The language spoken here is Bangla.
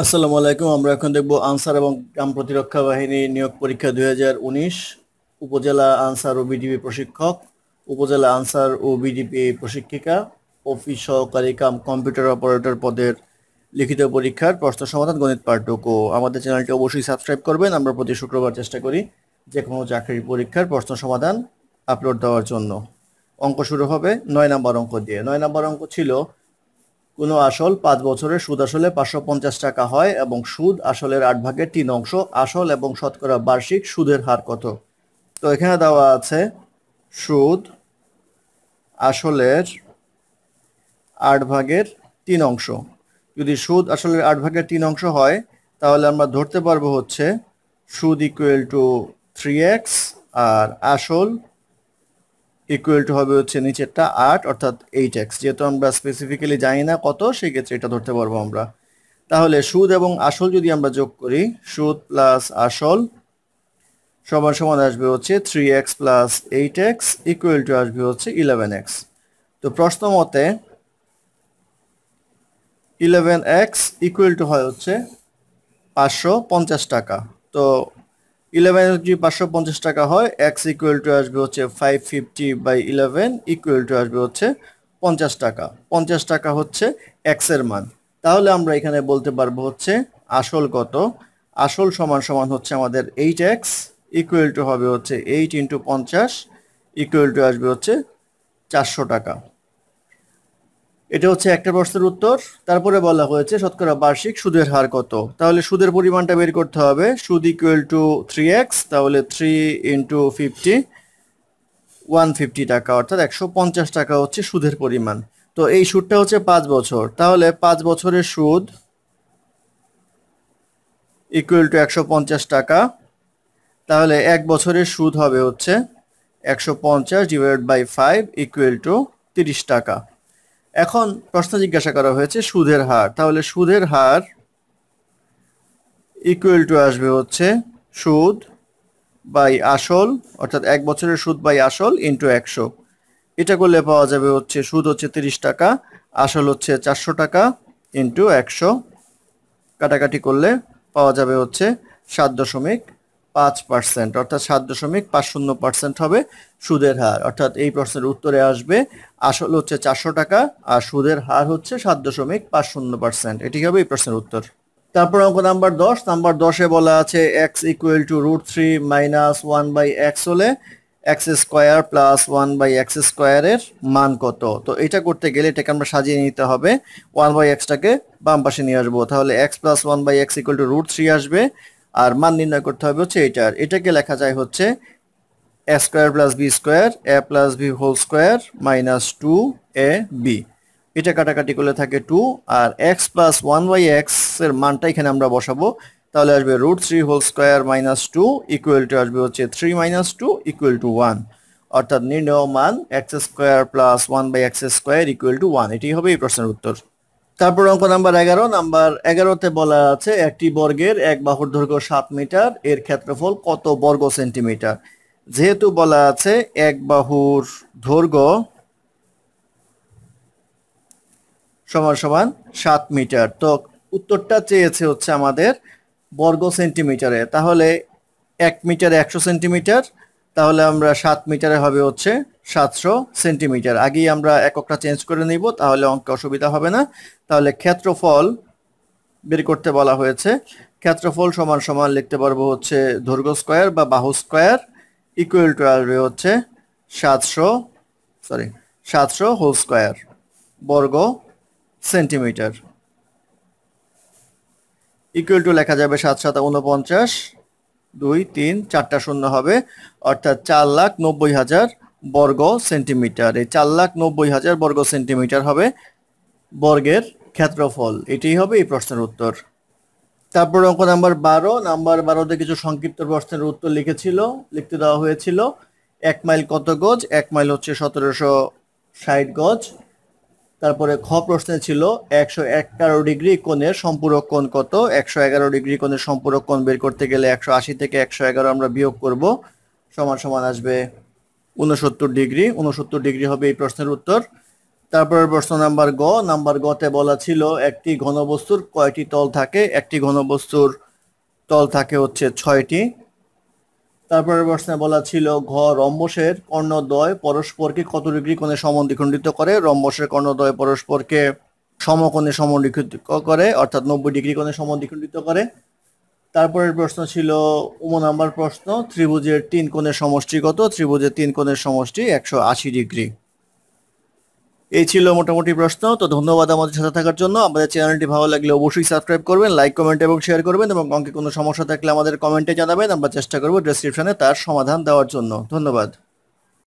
আসসালামু আলাইকুম আমরা এখন দেখব আনসার এবং গ্রাম প্রতিরক্ষা বাহিনী নিয়োগ পরীক্ষা দুই উপজেলা আনসার ও বিডিপি প্রশিক্ষক উপজেলা আনসার ও বিডিপি প্রশিক্ষিকা অফিস সহকারী কাম কম্পিউটার অপারেটর পদের লিখিত পরীক্ষার প্রশ্ন সমাধান গণিত পাঠ্যক আমাদের চ্যানেলটি অবশ্যই সাবস্ক্রাইব করবেন আমরা প্রতি শুক্রবার চেষ্টা করি যে কোনো চাকরির পরীক্ষার প্রশ্ন সমাধান আপলোড দেওয়ার জন্য অঙ্ক শুরু হবে নয় নাম্বার অঙ্ক দিয়ে নয় নাম্বার অঙ্ক ছিল কোনো আসল পাঁচ বছরের সুদ আসলে পাঁচশো পঞ্চাশ টাকা হয় এবং সুদ আসলের আট ভাগের তিন অংশ আসল এবং শতকরা বার্ষিক সুদের হার কত তো এখানে দেওয়া আছে সুদ আসলের আট ভাগের তিন অংশ যদি সুদ আসলের আট ভাগের তিন অংশ হয় তাহলে আমরা ধরতে পারবো হচ্ছে সুদ ইকুয়েল টু থ্রি এক্স আর আসল ইকুয়াল টু হবে হচ্ছে নিচেরটা আট অর্থাৎ এইট এক্স যেহেতু আমরা স্পেসিফিক্যালি জানি না কত সেক্ষেত্রে এটা ধরতে পারবো আমরা তাহলে সুদ এবং আসল যদি আমরা যোগ করি সুদ প্লাস আসল সবার সমান আসবে হচ্ছে three x plus eight x equal to আসবে হচ্ছে ইলেভেন এক্স তো প্রশ্ন মতে ইলেভেন এক্স ইকুয়াল টু হয় হচ্ছে পাঁচশো পঞ্চাশ টাকা তো ইলেভেন যদি পাঁচশো পঞ্চাশ টাকা হয় এক্স ইকুয়াল টু আসবে হচ্ছে five fifty by eleven equal to আসবে হচ্ছে পঞ্চাশ টাকা পঞ্চাশ টাকা হচ্ছে এক্সের মান তাহলে আমরা এখানে বলতে পারবো হচ্ছে আসল কত আসল সমান সমান হচ্ছে আমাদের এইট এক্স ইকুয়াল টু হবে হচ্ছে এইট ইন্টু পঞ্চাশ ইকুয়াল টু আসবে হচ্ছে চারশো টাকা এটা হচ্ছে একটা প্রশ্নের উত্তর তারপরে বলা হয়েছে শতকরা বার্ষিক সুদের হার কত তাহলে সুদের পরিমাণটা বের করতে হবে সুদ ইকুয়াল টু থ্রি এক্স তাহলে three into fifty one fifty টাকা অর্থাৎ একশো পঞ্চাশ টাকা হচ্ছে সুদের পরিমাণ তো এই সুদটা হচ্ছে পাঁচ বছর তাহলে পাঁচ বছরের সুদ ইকুয়াল টু একশো পঞ্চাশ টাকা তাহলে এক বছরের সুদ হবে হচ্ছে একশো পঞ্চাশ divide by five equal to তিরিশ টাকা এখন প্রশ্ন জিজ্ঞাসা করা হয়েছে সুদের হার তাহলে সুদের হার ইকুয়াল টু আসবে হচ্ছে সুদ বাই আসল অর্থাৎ এক বছরের সুদ বাই আসল ইন্টু একশো এটা করলে পাওয়া যাবে হচ্ছে সুদ হচ্ছে তিরিশ টাকা আসল হচ্ছে চারশো টাকা ইন্টু একশো কাটাকাটি করলে পাওয়া যাবে হচ্ছে সাত দশমিক পাঁচ পার্সেন্ট অর্থাৎ সাত দশমিক পাঁচ শূন্য পার্সেন্ট হবে সুদের হার অর্থাৎ এই প্রশ্নের উত্তরে আসবে আসল হচ্ছে চারশো টাকা আর সুদের হার হচ্ছে সাত দশমিক পাঁচ শূন্য পার্সেন্ট এটি হবে এই প্রশ্নের উত্তর তারপর অঙ্ক নাম্বার দশ নাম্বার দশে বলা আছে x equal to root three minus one by x হলে x square plus one by x স্কোয়ারের মান কত তো এটা করতে গেলে এটাকে আমরা সাজিয়ে নিতে হবে ওয়ান বাই এক্সটাকে বাম পাশে নিয়ে আসবো তাহলে x plus one by x equal to root three আসবে আর মান নির্ণয় করতে হবে হচ্ছে এটার এটাকে লেখা যায় হচ্ছে A square plus B square A plus B whole square minus two A B এটা কাটাকাটি করলে থাকে টু আর x plus one by x এর মানটা এখানে আমরা বসাবো তাহলে আসবে root three whole square minus two equal to আসবে হচ্ছে three minus two equal to one অর্থাৎ নির্ণয় মান x square plus one by x square equal to one এটি হবে এই প্রশ্নের উত্তর তারপর অঙ্ক নাম্বার এগারো নাম্বার এগারোতে বলা আছে একটি বর্গের এক বাহুর দৈর্ঘ্য সাত মিটার এর ক্ষেত্রফল কত বর্গ সেন্টিমিটার যেহেতু বলা আছে এক বাহুর দৈর্ঘ্য সমান সমান সাত মিটার তো উত্তরটা চেয়েছে হচ্ছে আমাদের বর্গ সেন্টিমিটারে তাহলে এক মিটার একশো সেন্টিমিটার তাহলে আমরা সাত মিটারে হবে হচ্ছে সাতশো সেন্টিমিটার আগেই আমরা এককটা চেঞ্জ করে নিব তাহলে অঙ্কে অসুবিধা হবে না তাহলে ক্ষেত্রফল বের করতে বলা হয়েছে ক্ষেত্রফল সমান সমান লিখতে পারবো হচ্ছে দৈর্ঘ্য স্কোয়ার বা বাহু স্কোয়ার ইকুয়াল টু আসবে হচ্ছে সাতশো সরি সাতশো হোল স্কোয়ার বর্গ সেন্টিমিটার ইকুয়াল টু লেখা যাবে সাত সাত উনপঞ্চাশ দুই তিন চারটা শূন্য হবে অর্থাৎ চার লাখ নব্বই হাজার বর্গ সেন্টিমিটার এই চার লাখ নব্বই হাজার বর্গ সেন্টিমিটার হবে বর্গের ক্ষেত্রফল এটাই হবে এই প্রশ্নের উত্তর তারপর অঙ্ক নাম্বার বারো নাম্বার বারোতে কিছু সংক্ষিপ্ত প্রশ্নের উত্তর লিখেছিল লিখতে দেওয়া হয়েছিল এক মাইল কত গজ এক মাইল হচ্ছে সতেরোশো ষাট গজ তারপরে খ প্রশ্নে ছিল একশো এগারো ডিগ্রি কোণের সম্পূরক কোণ কত একশো এগারো ডিগ্রি কোণের সম্পূরক কোণ বের করতে গেলে একশো আশি থেকে একশো এগারো আমরা বিয়োগ করব সমান সমান আসবে উনসত্তর ডিগ্রি উনসত্তর ডিগ্রি হবে এই প্রশ্নের উত্তর তারপরের প্রশ্ন নাম্বার গ নাম্বার গতে বলা ছিল একটি ঘনবস্তুর কয়টি তল থাকে একটি ঘনবস্তুর তল থাকে হচ্ছে ছয়টি তারপরের প্রশ্নে বলা ছিল ঘ রম্বসের কর্ণদ্বয় পরস্পরকে কত ডিগ্রি কোণে সমদ্বিখণ্ডিত করে রম্বসের কর্ণদ্বয় পরস্পরকে সমকোণে সমদ্বিখণ্ডিত করে অর্থাৎ নব্বই ডিগ্রি কোণে সমদ্বিখণ্ডিত করে তারপরের প্রশ্ন ছিল উম নাম্বার প্রশ্ন ত্রিভুজের তিন কোণের সমষ্টি কত ত্রিভুজের তিন কোণের সমষ্টি একশো আশি ডিগ্রি এই ছিল মোটামুটি প্রশ্ন তো ধন্যবাদ আমাদের সাথে থাকার জন্য আমাদের চ্যানেলটি ভালো লাগলে অবশ্যই সাবস্ক্রাইব করবেন লাইক কমেন্ট এবং শেয়ার করবেন এবং অঙ্কে কোনো সমস্যা থাকলে আমাদের কমেন্টে জানাবেন আমরা চেষ্টা করব ডেসক্রিপশনে তার সমাধান দেওয়ার জন্য ধন্যবাদ